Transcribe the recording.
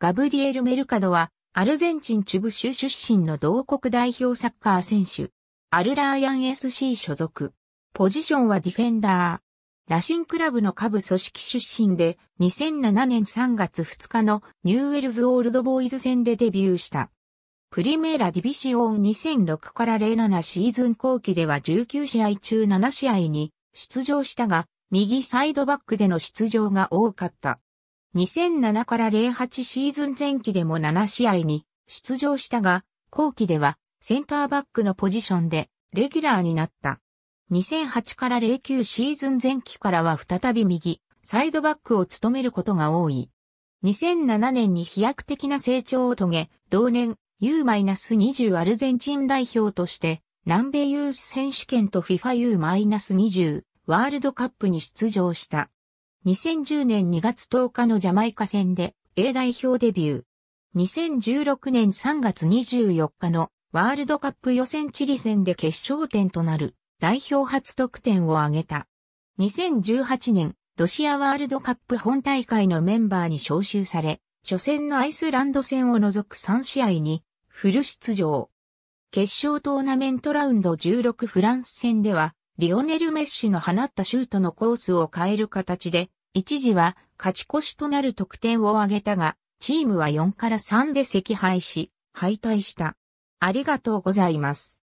ガブリエル・メルカドは、アルゼンチンチュブ州出身の同国代表サッカー選手。アルラーヤン SC 所属。ポジションはディフェンダー。ラシンクラブの下部組織出身で、2007年3月2日のニューウェルズ・オールドボーイズ戦でデビューした。プリメーラ・ディビシオン2006から07シーズン後期では19試合中7試合に出場したが、右サイドバックでの出場が多かった。2007から08シーズン前期でも7試合に出場したが、後期ではセンターバックのポジションでレギュラーになった。2008から09シーズン前期からは再び右、サイドバックを務めることが多い。2007年に飛躍的な成長を遂げ、同年 U-20 アルゼンチン代表として南米ユース選手権と FIFA U-20 ワールドカップに出場した。2010年2月10日のジャマイカ戦で A 代表デビュー。2016年3月24日のワールドカップ予選チリ戦で決勝点となる代表初得点を挙げた。2018年ロシアワールドカップ本大会のメンバーに招集され、初戦のアイスランド戦を除く3試合にフル出場。決勝トーナメントラウンド16フランス戦ではリオネル・メッシの放ったシュートのコースを変える形で、一時は勝ち越しとなる得点を挙げたが、チームは4から3で惜敗し、敗退した。ありがとうございます。